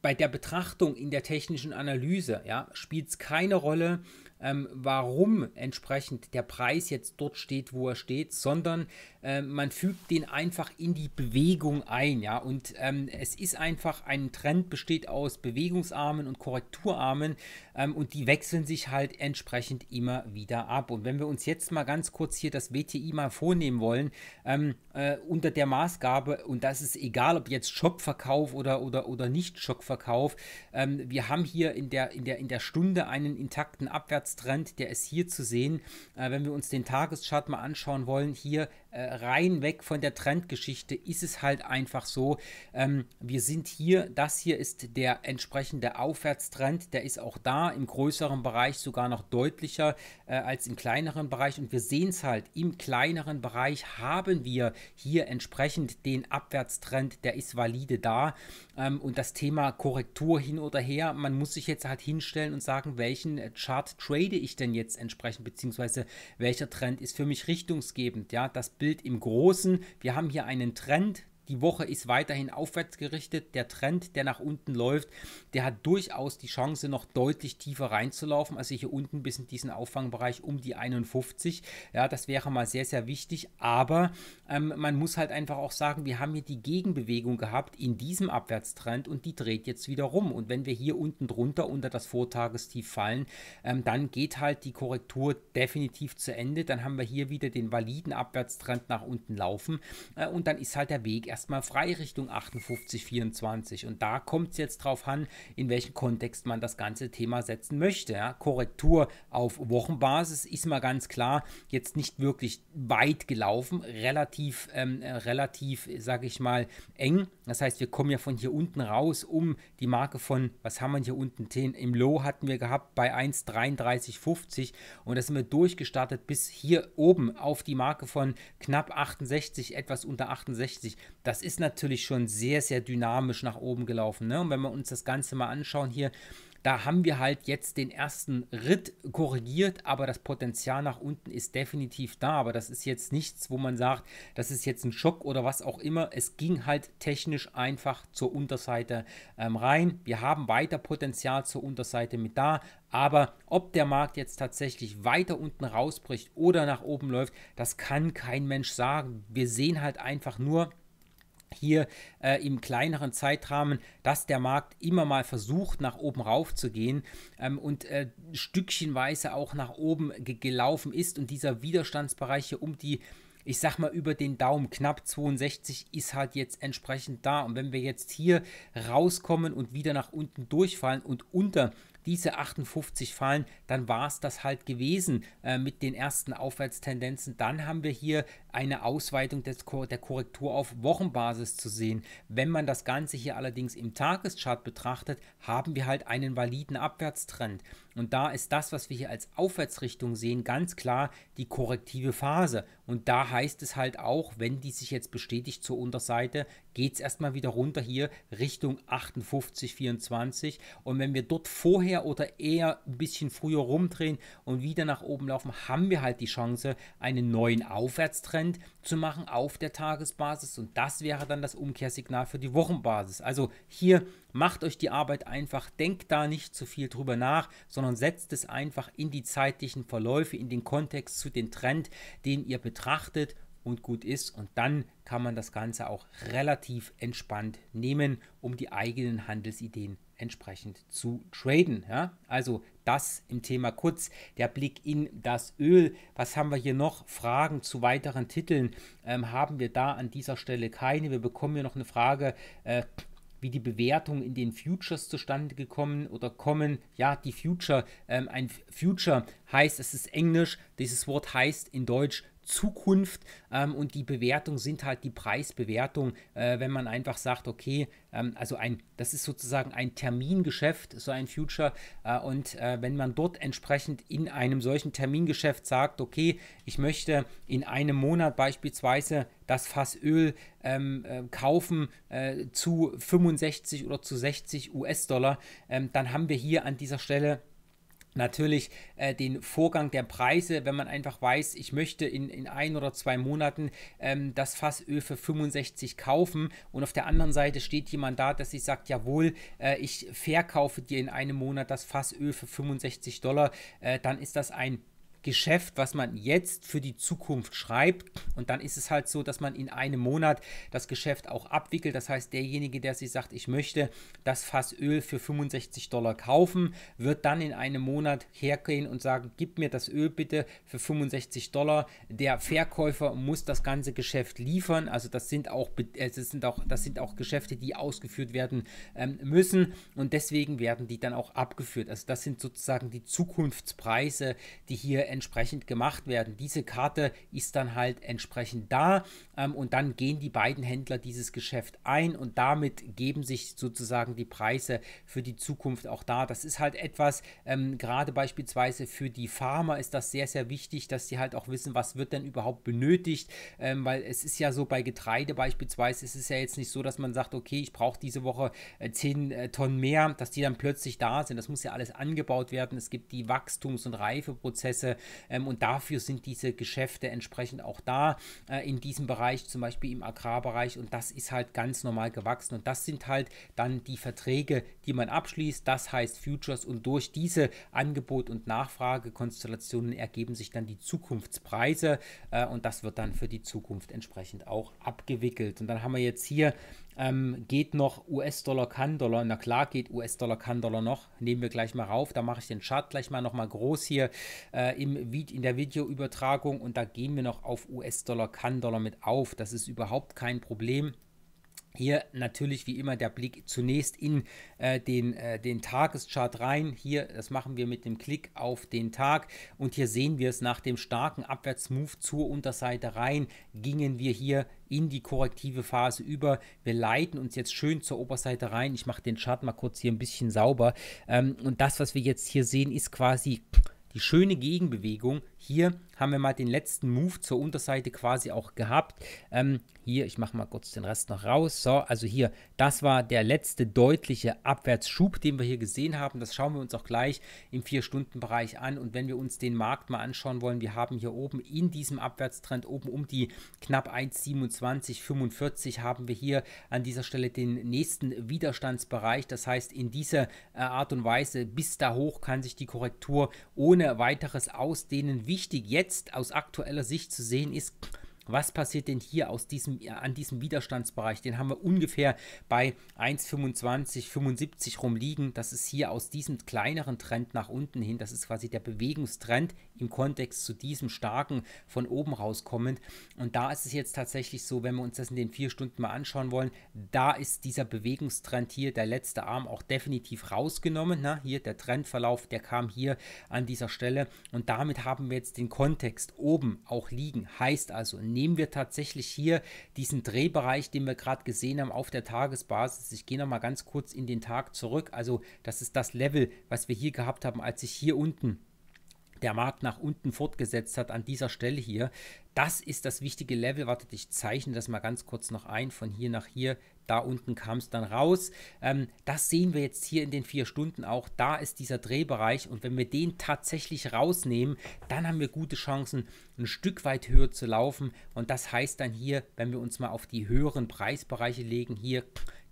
bei der Betrachtung in der technischen Analyse ja, spielt es keine Rolle, ähm, warum entsprechend der Preis jetzt dort steht, wo er steht, sondern äh, man fügt den einfach in die Bewegung ein. Ja? Und ähm, es ist einfach, ein Trend besteht aus Bewegungsarmen und Korrekturarmen ähm, und die wechseln sich halt entsprechend immer wieder ab. Und wenn wir uns jetzt mal ganz kurz hier das WTI mal vornehmen wollen, ähm, äh, unter der Maßgabe, und das ist egal, ob jetzt Schockverkauf oder, oder, oder nicht Schockverkauf, ähm, wir haben hier in der, in, der, in der Stunde einen intakten Abwärts Abwärtstrend, der ist hier zu sehen. Äh, wenn wir uns den Tageschart mal anschauen wollen, hier äh, rein weg von der Trendgeschichte, ist es halt einfach so. Ähm, wir sind hier, das hier ist der entsprechende Aufwärtstrend, der ist auch da im größeren Bereich sogar noch deutlicher äh, als im kleineren Bereich. Und wir sehen es halt, im kleineren Bereich haben wir hier entsprechend den Abwärtstrend, der ist valide da. Ähm, und das Thema Korrektur hin oder her, man muss sich jetzt halt hinstellen und sagen, welchen äh, Chart trade ich denn jetzt entsprechend, beziehungsweise welcher Trend ist für mich richtungsgebend. Ja, das Bild im Großen, wir haben hier einen Trend, die Woche ist weiterhin aufwärts gerichtet. Der Trend, der nach unten läuft, der hat durchaus die Chance, noch deutlich tiefer reinzulaufen. Also hier unten bis in diesen Auffangbereich um die 51. Ja, das wäre mal sehr, sehr wichtig. Aber ähm, man muss halt einfach auch sagen, wir haben hier die Gegenbewegung gehabt in diesem Abwärtstrend und die dreht jetzt wieder rum. Und wenn wir hier unten drunter unter das Vortagestief fallen, ähm, dann geht halt die Korrektur definitiv zu Ende. Dann haben wir hier wieder den validen Abwärtstrend nach unten laufen äh, und dann ist halt der Weg erstmal frei Richtung 58, Und da kommt es jetzt drauf an, in welchen Kontext man das ganze Thema setzen möchte. Ja? Korrektur auf Wochenbasis ist mal ganz klar jetzt nicht wirklich weit gelaufen, relativ, ähm, äh, relativ, sage ich mal, eng. Das heißt, wir kommen ja von hier unten raus, um die Marke von, was haben wir hier unten? Im Low hatten wir gehabt bei 1,3350 und da sind wir durchgestartet bis hier oben auf die Marke von knapp 68, etwas unter 68 das ist natürlich schon sehr, sehr dynamisch nach oben gelaufen. Ne? Und wenn wir uns das Ganze mal anschauen hier, da haben wir halt jetzt den ersten Ritt korrigiert, aber das Potenzial nach unten ist definitiv da. Aber das ist jetzt nichts, wo man sagt, das ist jetzt ein Schock oder was auch immer. Es ging halt technisch einfach zur Unterseite ähm, rein. Wir haben weiter Potenzial zur Unterseite mit da. Aber ob der Markt jetzt tatsächlich weiter unten rausbricht oder nach oben läuft, das kann kein Mensch sagen. Wir sehen halt einfach nur, hier äh, im kleineren Zeitrahmen, dass der Markt immer mal versucht, nach oben rauf zu gehen ähm, und äh, stückchenweise auch nach oben ge gelaufen ist und dieser Widerstandsbereich hier um die ich sag mal, über den Daumen knapp 62 ist halt jetzt entsprechend da. Und wenn wir jetzt hier rauskommen und wieder nach unten durchfallen und unter diese 58 fallen, dann war es das halt gewesen äh, mit den ersten Aufwärtstendenzen. Dann haben wir hier eine Ausweitung des, der Korrektur auf Wochenbasis zu sehen. Wenn man das Ganze hier allerdings im Tageschart betrachtet, haben wir halt einen validen Abwärtstrend. Und da ist das, was wir hier als Aufwärtsrichtung sehen, ganz klar die korrektive Phase. Und da heißt es halt auch, wenn die sich jetzt bestätigt zur Unterseite, geht es erstmal wieder runter hier Richtung 58, 24. Und wenn wir dort vorher oder eher ein bisschen früher rumdrehen und wieder nach oben laufen, haben wir halt die Chance, einen neuen Aufwärtstrend zu machen auf der Tagesbasis. Und das wäre dann das Umkehrsignal für die Wochenbasis. Also hier Macht euch die Arbeit einfach, denkt da nicht zu viel drüber nach, sondern setzt es einfach in die zeitlichen Verläufe, in den Kontext zu dem Trend, den ihr betrachtet und gut ist. Und dann kann man das Ganze auch relativ entspannt nehmen, um die eigenen Handelsideen entsprechend zu traden. Ja? Also das im Thema kurz der Blick in das Öl. Was haben wir hier noch? Fragen zu weiteren Titeln ähm, haben wir da an dieser Stelle keine. Wir bekommen hier noch eine Frage. Äh, wie die Bewertungen in den Futures zustande gekommen oder kommen. Ja, die Future, ähm, ein Future heißt, es ist Englisch, dieses Wort heißt in Deutsch Zukunft ähm, und die Bewertung sind halt die Preisbewertung, äh, wenn man einfach sagt, okay, ähm, also ein, das ist sozusagen ein Termingeschäft, so ein Future äh, und äh, wenn man dort entsprechend in einem solchen Termingeschäft sagt, okay, ich möchte in einem Monat beispielsweise das Fass Öl ähm, äh, kaufen äh, zu 65 oder zu 60 US-Dollar, ähm, dann haben wir hier an dieser Stelle natürlich äh, den Vorgang der Preise, wenn man einfach weiß, ich möchte in, in ein oder zwei Monaten ähm, das Fassöl für 65 kaufen und auf der anderen Seite steht jemand da, dass sich sagt, jawohl, äh, ich verkaufe dir in einem Monat das Fassöl für 65 Dollar, äh, dann ist das ein Geschäft, was man jetzt für die Zukunft schreibt. Und dann ist es halt so, dass man in einem Monat das Geschäft auch abwickelt. Das heißt, derjenige, der sich sagt, ich möchte das Fass Öl für 65 Dollar kaufen, wird dann in einem Monat hergehen und sagen, gib mir das Öl bitte für 65 Dollar. Der Verkäufer muss das ganze Geschäft liefern. Also das sind auch, äh, das sind auch, das sind auch Geschäfte, die ausgeführt werden ähm, müssen. Und deswegen werden die dann auch abgeführt. Also das sind sozusagen die Zukunftspreise, die hier entsprechend gemacht werden. Diese Karte ist dann halt entsprechend da ähm, und dann gehen die beiden Händler dieses Geschäft ein und damit geben sich sozusagen die Preise für die Zukunft auch da. Das ist halt etwas, ähm, gerade beispielsweise für die Farmer ist das sehr, sehr wichtig, dass sie halt auch wissen, was wird denn überhaupt benötigt, ähm, weil es ist ja so bei Getreide beispielsweise, es ist ja jetzt nicht so, dass man sagt, okay, ich brauche diese Woche äh, 10 äh, Tonnen mehr, dass die dann plötzlich da sind. Das muss ja alles angebaut werden. Es gibt die Wachstums- und Reifeprozesse ähm, und dafür sind diese Geschäfte entsprechend auch da äh, in diesem Bereich, zum Beispiel im Agrarbereich. Und das ist halt ganz normal gewachsen. Und das sind halt dann die Verträge, die man abschließt. Das heißt Futures. Und durch diese Angebot- und Nachfragekonstellationen ergeben sich dann die Zukunftspreise. Äh, und das wird dann für die Zukunft entsprechend auch abgewickelt. Und dann haben wir jetzt hier ähm, geht noch US-Dollar, Kann-Dollar? Na klar geht US-Dollar, Kann-Dollar noch. Nehmen wir gleich mal rauf. Da mache ich den Chart gleich mal nochmal groß hier äh, im, in der Videoübertragung und da gehen wir noch auf US-Dollar, Kann-Dollar mit auf. Das ist überhaupt kein Problem. Hier natürlich wie immer der Blick zunächst in äh, den, äh, den Tageschart rein. Hier, das machen wir mit dem Klick auf den Tag. Und hier sehen wir es nach dem starken Abwärtsmove zur Unterseite rein, gingen wir hier in die korrektive Phase über. Wir leiten uns jetzt schön zur Oberseite rein. Ich mache den Chart mal kurz hier ein bisschen sauber. Ähm, und das, was wir jetzt hier sehen, ist quasi die schöne Gegenbewegung hier haben wir mal den letzten Move zur Unterseite quasi auch gehabt. Ähm, hier, ich mache mal kurz den Rest noch raus. So, also hier, das war der letzte deutliche Abwärtsschub, den wir hier gesehen haben. Das schauen wir uns auch gleich im 4-Stunden-Bereich an. Und wenn wir uns den Markt mal anschauen wollen, wir haben hier oben in diesem Abwärtstrend oben um die knapp 1,2745 haben wir hier an dieser Stelle den nächsten Widerstandsbereich. Das heißt, in dieser äh, Art und Weise bis da hoch kann sich die Korrektur ohne weiteres ausdehnen. Wie wichtig jetzt aus aktueller Sicht zu sehen ist, was passiert denn hier aus diesem, äh, an diesem Widerstandsbereich? Den haben wir ungefähr bei 1,2575 rumliegen. Das ist hier aus diesem kleineren Trend nach unten hin. Das ist quasi der Bewegungstrend im Kontext zu diesem starken von oben rauskommend. Und da ist es jetzt tatsächlich so, wenn wir uns das in den vier Stunden mal anschauen wollen, da ist dieser Bewegungstrend hier, der letzte Arm, auch definitiv rausgenommen. Na, ne? hier der Trendverlauf, der kam hier an dieser Stelle. Und damit haben wir jetzt den Kontext oben auch liegen. Heißt also, nehmen wir tatsächlich hier diesen Drehbereich, den wir gerade gesehen haben, auf der Tagesbasis. Ich gehe nochmal ganz kurz in den Tag zurück. Also, das ist das Level, was wir hier gehabt haben, als ich hier unten der Markt nach unten fortgesetzt hat an dieser Stelle hier. Das ist das wichtige Level. Wartet, ich zeichne das mal ganz kurz noch ein. Von hier nach hier, da unten kam es dann raus. Ähm, das sehen wir jetzt hier in den vier Stunden auch. Da ist dieser Drehbereich und wenn wir den tatsächlich rausnehmen, dann haben wir gute Chancen, ein Stück weit höher zu laufen. Und das heißt dann hier, wenn wir uns mal auf die höheren Preisbereiche legen, hier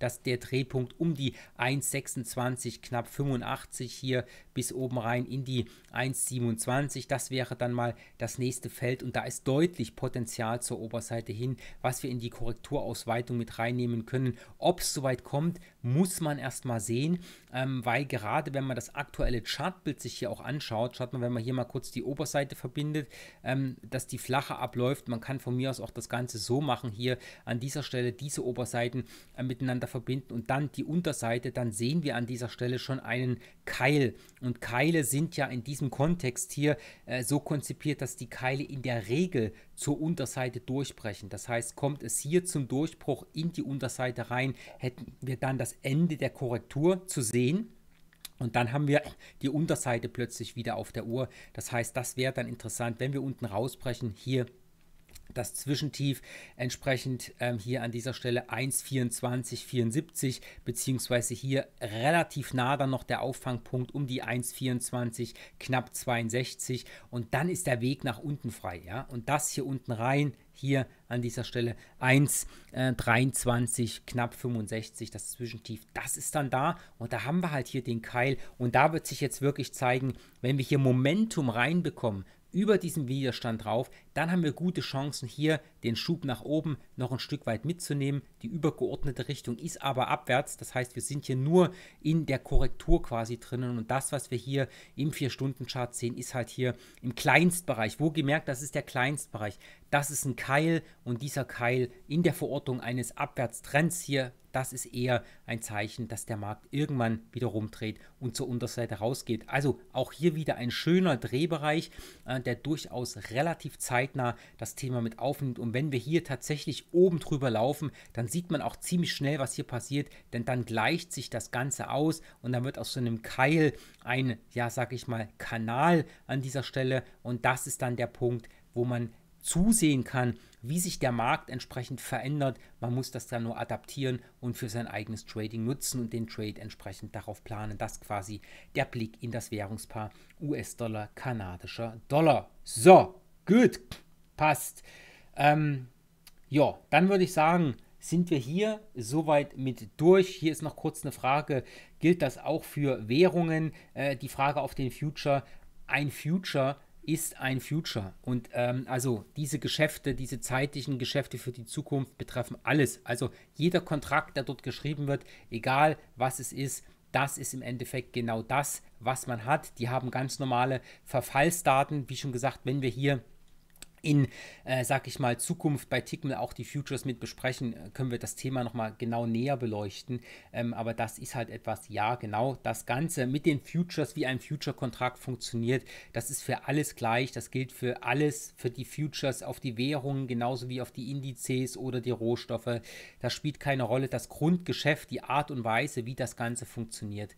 dass der Drehpunkt um die 1,26 knapp 85 hier bis oben rein in die 1,27. Das wäre dann mal das nächste Feld und da ist deutlich Potenzial zur Oberseite hin, was wir in die Korrekturausweitung mit reinnehmen können. Ob es soweit kommt, muss man erstmal sehen, ähm, weil gerade wenn man das aktuelle Chartbild sich hier auch anschaut, schaut man, wenn man hier mal kurz die Oberseite verbindet, ähm, dass die flache abläuft. Man kann von mir aus auch das Ganze so machen, hier an dieser Stelle diese Oberseiten äh, miteinander verbinden und dann die Unterseite, dann sehen wir an dieser Stelle schon einen Keil. Und Keile sind ja in diesem Kontext hier äh, so konzipiert, dass die Keile in der Regel zur Unterseite durchbrechen. Das heißt, kommt es hier zum Durchbruch in die Unterseite rein, hätten wir dann das Ende der Korrektur zu sehen. Und dann haben wir die Unterseite plötzlich wieder auf der Uhr. Das heißt, das wäre dann interessant, wenn wir unten rausbrechen, hier das Zwischentief entsprechend ähm, hier an dieser Stelle 1,2474 beziehungsweise hier relativ nah dann noch der Auffangpunkt um die 1,24 knapp 62 und dann ist der Weg nach unten frei, ja und das hier unten rein hier an dieser Stelle 1,23 äh, knapp 65 das Zwischentief, das ist dann da und da haben wir halt hier den Keil und da wird sich jetzt wirklich zeigen, wenn wir hier Momentum reinbekommen über diesen Widerstand drauf, dann haben wir gute Chancen hier den Schub nach oben noch ein Stück weit mitzunehmen. Die übergeordnete Richtung ist aber abwärts, das heißt, wir sind hier nur in der Korrektur quasi drinnen und das, was wir hier im 4-Stunden-Chart sehen, ist halt hier im Kleinstbereich. Wo gemerkt, das ist der Kleinstbereich. Das ist ein Keil und dieser Keil in der Verortung eines Abwärtstrends hier das ist eher ein Zeichen, dass der Markt irgendwann wieder rumdreht und zur Unterseite rausgeht. Also auch hier wieder ein schöner Drehbereich, äh, der durchaus relativ zeitnah zeitnah das Thema mit aufnimmt. Und wenn wir hier tatsächlich oben drüber laufen, dann sieht man auch ziemlich schnell, was hier passiert, denn dann gleicht sich das Ganze aus und dann wird aus so einem Keil ein, ja, sag ich mal, Kanal an dieser Stelle. Und das ist dann der Punkt, wo man zusehen kann, wie sich der Markt entsprechend verändert. Man muss das dann nur adaptieren und für sein eigenes Trading nutzen und den Trade entsprechend darauf planen. Das quasi der Blick in das Währungspaar US-Dollar, kanadischer Dollar. So, Gut, passt. Ähm, ja, dann würde ich sagen, sind wir hier soweit mit durch. Hier ist noch kurz eine Frage, gilt das auch für Währungen? Äh, die Frage auf den Future. Ein Future ist ein Future. Und ähm, also diese Geschäfte, diese zeitlichen Geschäfte für die Zukunft betreffen alles. Also jeder Kontrakt, der dort geschrieben wird, egal was es ist, das ist im Endeffekt genau das, was man hat. Die haben ganz normale Verfallsdaten. Wie schon gesagt, wenn wir hier in, äh, sag ich mal, Zukunft bei Tickmill auch die Futures mit besprechen, äh, können wir das Thema nochmal genau näher beleuchten. Ähm, aber das ist halt etwas, ja, genau das Ganze mit den Futures, wie ein Future-Kontrakt funktioniert, das ist für alles gleich. Das gilt für alles, für die Futures auf die Währungen, genauso wie auf die Indizes oder die Rohstoffe. Das spielt keine Rolle. Das Grundgeschäft, die Art und Weise, wie das Ganze funktioniert,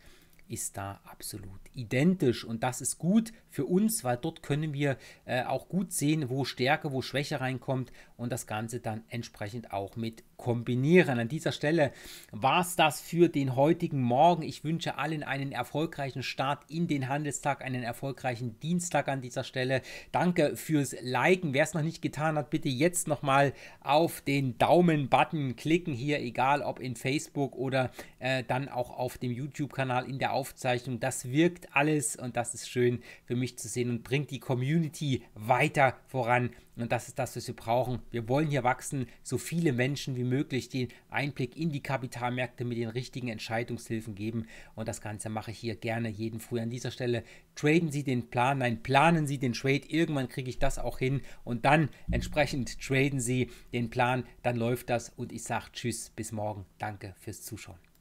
ist da absolut identisch. Und das ist gut für uns, weil dort können wir äh, auch gut sehen, wo Stärke, wo Schwäche reinkommt und das Ganze dann entsprechend auch mit kombinieren. An dieser Stelle war es das für den heutigen Morgen. Ich wünsche allen einen erfolgreichen Start in den Handelstag, einen erfolgreichen Dienstag an dieser Stelle. Danke fürs Liken. Wer es noch nicht getan hat, bitte jetzt nochmal auf den Daumen-Button klicken hier, egal ob in Facebook oder äh, dann auch auf dem YouTube-Kanal in der Aufmerksamkeit. Aufzeichnung. Das wirkt alles und das ist schön für mich zu sehen und bringt die Community weiter voran. Und das ist das, was wir brauchen. Wir wollen hier wachsen, so viele Menschen wie möglich den Einblick in die Kapitalmärkte mit den richtigen Entscheidungshilfen geben. Und das Ganze mache ich hier gerne jeden Früh an dieser Stelle. Traden Sie den Plan, nein, planen Sie den Trade. Irgendwann kriege ich das auch hin. Und dann entsprechend traden Sie den Plan, dann läuft das. Und ich sage Tschüss, bis morgen. Danke fürs Zuschauen.